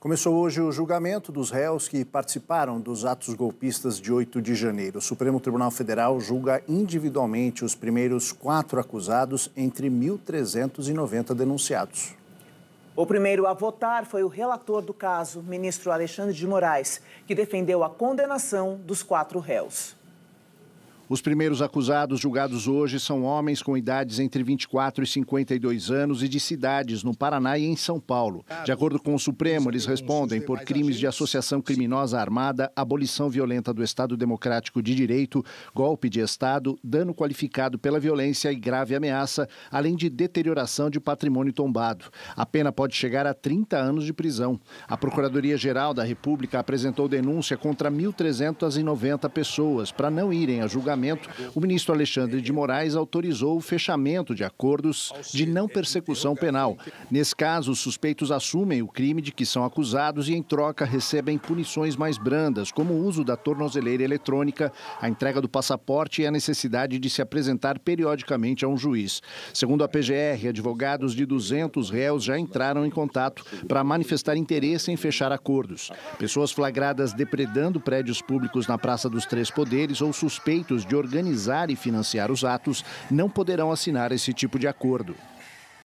Começou hoje o julgamento dos réus que participaram dos atos golpistas de 8 de janeiro. O Supremo Tribunal Federal julga individualmente os primeiros quatro acusados entre 1.390 denunciados. O primeiro a votar foi o relator do caso, ministro Alexandre de Moraes, que defendeu a condenação dos quatro réus. Os primeiros acusados julgados hoje são homens com idades entre 24 e 52 anos e de cidades no Paraná e em São Paulo. De acordo com o Supremo, eles respondem por crimes de associação criminosa armada, abolição violenta do Estado Democrático de Direito, golpe de Estado, dano qualificado pela violência e grave ameaça, além de deterioração de patrimônio tombado. A pena pode chegar a 30 anos de prisão. A Procuradoria-Geral da República apresentou denúncia contra 1.390 pessoas para não irem a julgamento o ministro Alexandre de Moraes autorizou o fechamento de acordos de não persecução penal. Nesse caso, os suspeitos assumem o crime de que são acusados e, em troca, recebem punições mais brandas, como o uso da tornozeleira eletrônica, a entrega do passaporte e a necessidade de se apresentar periodicamente a um juiz. Segundo a PGR, advogados de 200 réus já entraram em contato para manifestar interesse em fechar acordos. Pessoas flagradas depredando prédios públicos na Praça dos Três Poderes ou suspeitos de organizar e financiar os atos não poderão assinar esse tipo de acordo.